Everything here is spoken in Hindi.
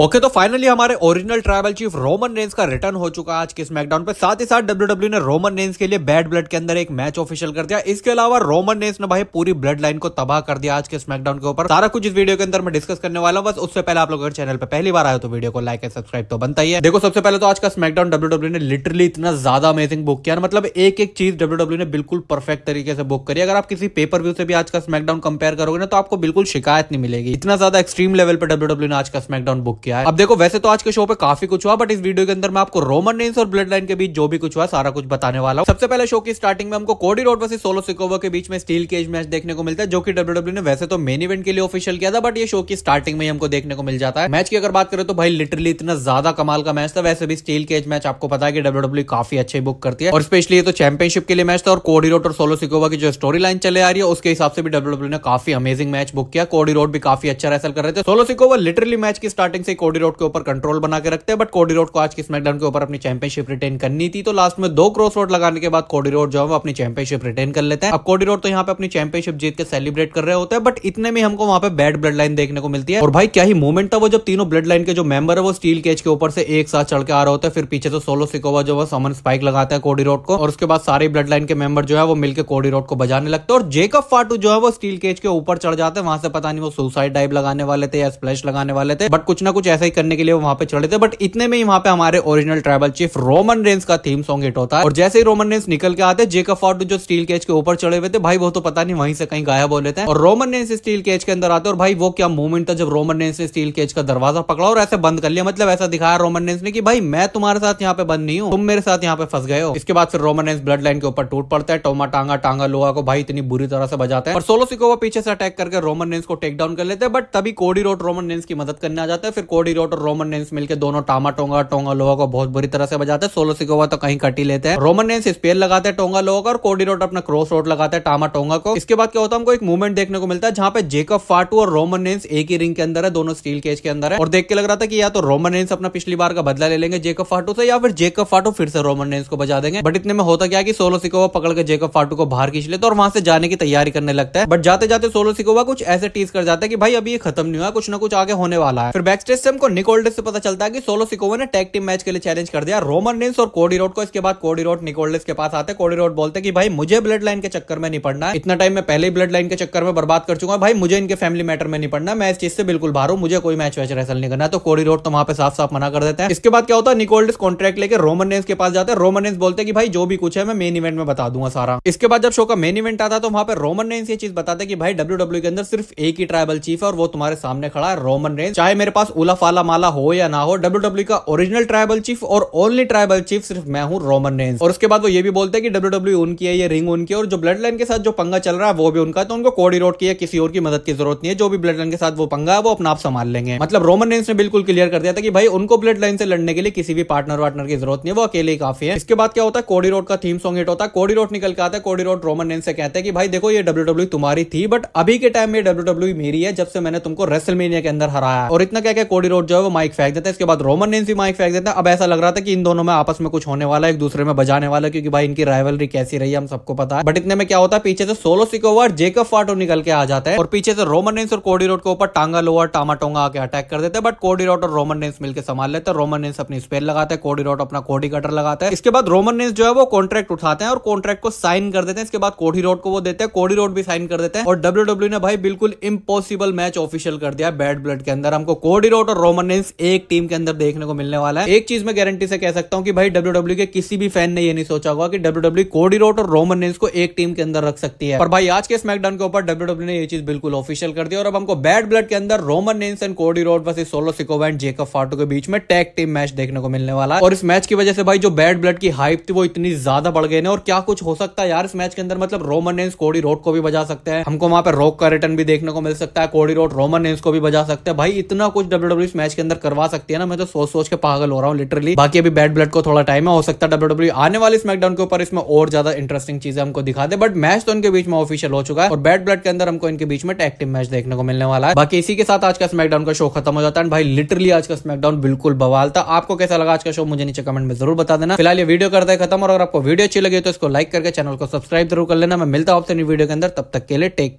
ओके तो फाइनली हमारे original tribal chief Roman Reigns का रिटर्न हो चुका आज के स्मैकडाउन पे साथ ही साथ डब्ल्यूडब्ल्यू ने रोमन रेंस के लिए बैड ब्लड के अंदर एक मैच ऑफिशियल कर दिया इसके अलावा रोमन रेंस ने भाई पूरी ब्लड लाइन को तबाह कर दिया आज के स्मैकडाउन के ऊपर सारा कुछ इस वीडियो के अंदर मैं डिस्कस करने वाला हूँ बस उससे पहले आप लोग अगर चैनल पर पहली बार आए तो वीडियो को लाइक एंड सब्सक्राइब तो बनता ही है देखो सबसे पहले तो आज का स्मैकडाउन डब्ल्यू ने लिटरली इतना ज्यादा अमेजिंग बुक किया मतलब एक एक चीज डब्ल्यू ने बिल्कुल परफेक्ट तरीके से बुक करी अगर आप किसी पेपर व्यू से भी आज का स्मैकडाउन कंपेयर करोगे ना तो आपको बिल्कुल शिकायत नहीं मिलेगी इतना ज्यादा एक्सट्रीम लेवल पर डब्ल्यू ने आज का स्मैकडाउन बुक किया है अब देखो वैसे तो आज के शो पे काफी कुछ हुआ बट इस वीडियो के अंदर मैं आपको रोमन रेंस और ब्लड लाइन के बीच जो भी कुछ हुआ सारा कुछ बताने वाला हूँ सबसे पहले शो की स्टार्टिंग में हमको कोडी रोड वैसे सोलो सिकोवर के बीच में स्टील केज मैच देखने को मिलता है जो कि डब्ल्यू e ने वैसे तो मेन इवेंट के लिए ऑफिशियल किया था बट ये शो की स्टार्टिंग में हमको देखने को मिल जाता है मैच की अगर बात करें तो भाई लिटरली इतना ज्यादा कमाल का मैच था वैसे भी स्टील केज मैच आपको पता है कि डब्ल्यू e काफी अच्छे बुक करती है और स्पेशली ये तो चैंपियनशिप के लिए मैच था और कोडी रोड और सोलो सिकोवा की जो स्टोरी लाइन चले आ रही है उसके हिसाब से भी डब्ल्यू e ने काफी अमेजिंग मैच बुक किया कोडी रोड भी काफी अच्छा रेसल कर रहे थे सोलो सिकोवा लिटरली मैच की स्टार्टिंग से कोडी रोड के ऊपर कंट्रोल बना के रखते हैं बट कोडी रोड को आज की स्मैकडाउन के ऊपर अपनी चैंपियनशिप रिटेन करनी थी तो लास्ट में दो क्रॉस रोड लगाने के बाद कोडी रोड जो है वो अपनी चैंपियनशिप रिटेन कर लेते हैं अब कोडी रोड तो यहाँ पे अपनी चैंपियनशिप जीत के सेलिब्रेट कर रहे होते हैं बट इतने में हमको वहां पे बैड ब्लड लाइन देखने को मिलती है और भाई क्या ही मूवमेंट था वो जब तीनों ब्लड लाइन के जो मेंबर है वो स्टील केज के ऊपर से एक साथ चढ़ के आ रहे होते हैं फिर पीछे तो सोलो सिकोवा जो है समन स्पाइक लगाता है कोडी रोड को और उसके बाद सारे ब्लड लाइन के मेंबर जो है वो मिलकर कोडी रोड को बजाने लगते हैं और जेकब फाटू जो है वो स्टील केज के ऊपर चढ़ जाते हैं वहां से पता नहीं वो सुसाइड डाइव लगाने वाले थे या स्प्लेश लगाने वाले थे बट कुछ ना कुछ कुछ ऐसा ही करने के लिए वहां पे चढ़े थे बट इतने में ही वहां पे हमारे original tribal chief Roman Reigns का थीम सॉन्ग हिट होता है और जैसे ही रोमन रेंस निकल के आते हैं जेकअ फॉर्ड जो स्टील केज के ऊपर चढ़े हुए थे भाई वो तो पता नहीं वहीं से कहीं गायब हो लेते हैं और रोमन रेंस स्टील केज के अंदर आते और भाई वो क्या मूवमेंट था जब रोमन रेंस ने स्टील केज का दरवाजा पकड़ा और ऐसे बंद कर लिया मतलब ऐसा दिखाया रोमन रेंस ने कि भाई मैं तुम्हारे साथ यहाँ पे बंद नहीं हूँ तुम मेरे साथ यहाँ पे फंस गए हो इसके बाद फिर रोमन रेंस ब्लड लाइन के ऊपर टूट पड़ता है टोमा टांगा टांगा लोहा को भाई इतनी बुरी तरह से बजाते हैं और सोलो सिको पीछे से अटैक करके रोमन रेंस को टेक डाउन कर लेते हैं बट तभी कोडी रोड रोमन रेंस की मदद करने आ जाता है फिर कोडी रोट और रोमन नेंस मिलकर दोनों टामा टोंगा टोंगा लोहा को बहुत बुरी तरह से बजाते सोलो सिकोवा तो कहीं कटी लेते हैं रोमन नेंस स्पेयर लगाते हैं टोंगा लोहा और कोडी रोट अपना क्रॉस रोड लगाते हैं टामा टोंगा को इसके बाद क्या होता है हमको एक मूवमेंट देखने को मिलता है जहां पे जेकब फाटू और रोमन नेंस एक ही रिंग के अंदर है दोनों स्टील केज के अंदर है और देख के लग रहा था कि या तो रोमन नेंस अपना पिछली बार का बदला ले लेंगे जेकब फाटू से या फिर जेकब फाटू फिर से रोमन नेंस को बजा देंगे बट इतने में होता क्या कि सोलो सिकोवा पकड़ के जेकब फाटू को बाहर खींच लेते और वहां से जाने की तैयारी करने लगता है बट जाते जाते सोलो सिकोवा कुछ ऐसे टीज कर जाता है कि भाई अभी ये खत्म नहीं हुआ कुछ ना कुछ आगे होने वाला है फिर बैक स्टेज इससे हमको निकोल्डस से पता चलता है कि सोलो सिकोवे ने टैग टीम मैच के लिए चैलेंज कर दिया रोमन रेंस और कोडी रोड को इसके बाद कोडी रोड निकोल्डस के पास आते कोडी रोड बोलते कि भाई मुझे ब्लड लाइन के चक्कर में नहीं पड़ना है इतना टाइम मैं पहले ही ब्लड लाइन के चक्कर में बर्बाद कर चुका भाई मुझे इनके फैमिली मैटर में नहीं पड़ना मैं इस चीज से बिल्कुल बाहर हूँ मुझे कोई मैच वैच रेसल नहीं करना तो कोडी रोड तो वहां पर साफ साफ मना कर देते हैं इसके बाद क्या होता है निकोल्डस कॉन्ट्रैक्ट लेके रोमन रेंस के पास जाते हैं रोमन रेंस बोलते कि भाई जो भी कुछ है मैं मेन इवेंट में बता दूंगा सारा इसके बाद जब शो का मेन इवेंट आता तो वहां पर रोमन रेंस ये चीज बताते कि भाई डब्ल्यू e के अंदर सिर्फ एक ही ट्राइबल चीफ है और वो तुम्हारे सामने खड़ा है रोमन रेंस चाहे मेरे पास फूला फाला माला हो या ना हो डब्ल्यू डब्ल्यू e का ओरिजिनल ट्राइबल चीफ और ओनली ट्राइबल चीफ सिर्फ मैं हूँ रोमन रेंस और उसके बाद वो ये भी बोलते हैं कि डब्ल्यू डब्ल्यू e उनकी है ये रिंग उनकी और जो ब्लड लाइन के साथ जो पंगा चल रहा है वो भी उनका तो उनको कोडी रोड की या किसी और की मदद की जरूरत नहीं है जो भी ब्लड लाइन के साथ वो पंगा है वो अपना आप संभाल लेंगे मतलब रोमन रेंस ने बिल्कुल क्लियर कर दिया था कि भाई उनको ब्लड लाइन से लड़ने के लिए किसी भी पार्टनर वार्टनर की जरूरत नहीं है वो अकेले ही काफी है इसके बाद क्या होता है कोडी रोड का थीम सॉन्ग हिट होता है कोडी रोड निकल के आता है कोडी रोड रोमन रेंस से कहते हैं कि भाई देखो ये डब्ल्यू डब्ल्यू e तुम्हारी थी बट अभी के टाइम में डब्ल्यू डब्ल्यू मेरी है जब से मैंने तुमको रेसलमेनिया के अंदर हराया और इतना क्या क्या कोडी रोड जो है वो माइक फेंक देता है इसके बाद रोमन रेंस भी माइक फेंक देता है अब ऐसा लग रहा था कि इन दोनों में आपस में कुछ होने वाला है एक दूसरे में बजाने वाला क्योंकि भाई इनकी राइवलरी कैसी रही हम सबको पता है बट इतने में क्या होता है पीछे से सोलो सिकोवर जेकब फाटो निकल के आ जाता है और पीछे से रोमन रेंस और कोडी रोड के ऊपर टांगा लोअर टामा टोंगा आके अटैक कर देते हैं बट कोडी रोड और रोमन रेंस मिलकर संभाल लेते हैं रोमन रेंस अपनी स्पेल लगाते हैं कोडी रोड अपना कोडी कटर लगाते हैं इसके बाद रोमन रेंस जो है वो कॉन्ट्रैक्ट उठाते हैं और कॉन्ट्रैक्ट को साइन कर देते हैं इसके बाद कोडी रोड को वो देते हैं कोडी रोड भी साइन कर देते हैं और डब्ल्यू e ने भाई बिल्कुल इम्पॉसिबल मैच ऑफिशियल कर दिया बैड ब्लड के अंदर हमको कोडी रोड आउट और रोमन रेंस एक टीम के अंदर देखने को मिलने वाला है एक चीज मैं गारंटी से कह सकता हूँ कि भाई डब्ल्यू e के किसी भी फैन ने ये नहीं सोचा होगा कि डब्ल्यू कोडी रोड और रोमन रेंस को एक टीम के अंदर रख सकती है पर भाई आज के स्मैकडाउन के ऊपर डब्ल्यू e ने ये चीज बिल्कुल ऑफिशियल कर दिया और अब हमको बैड ब्लड के अंदर Roman Reigns and Cody Rhodes बस Solo Sikoa and Jacob Fatu के बीच में टैग टीम मैच देखने को मिलने वाला है और इस मैच की वजह से भाई जो बैड ब्लड की हाइप थी वो इतनी ज्यादा बढ़ गई ना और क्या कुछ हो सकता है यार इस मैच के अंदर मतलब रोमन रेंस कोडी रोड को भी बजा सकते हैं हमको वहां पर रोक का रिटर्न भी देखने को मिल सकता है कोडी रोड रोमन रेंस को भी बजा सकते हैं भाई इतना कुछ डब्ल्यू डब्ल्यू मैच के अंदर करवा सकती है ना मैं तो सोच सोच के पागल हो रहा हूँ लिटरली बाकी अभी बैड ब्लड को थोड़ा टाइम है हो सकता है डब्ल्यू e आने वाले स्मैकडाउन के ऊपर इसमें और ज्यादा इंटरेस्टिंग चीजें हमको दिखा दे बट मैच तो इनके बीच में ऑफिशियल हो चुका है और बैड ब्लड के अंदर हमको इनके बीच में एक्टिव मैच देखने को मिलने वाला है बाकी इसी के साथ आज का स्मैकडाउन का शो खत्म हो जाता है भाई लिटरली आज का स्मैकडाउन बिल्कुल बवाल था आपको कैसा लगा आज का शो मुझे नीचे कमेंट में जरूर बता देना फिलहाल ये वीडियो करते हैं खत्म और अगर आपको वीडियो अच्छी लगी तो इसको लाइक करके चैनल को सब्सक्राइब जरूर कर लेना मैं मिलता हूं आपसे वीडियो के अंदर तब तक के लिए टेक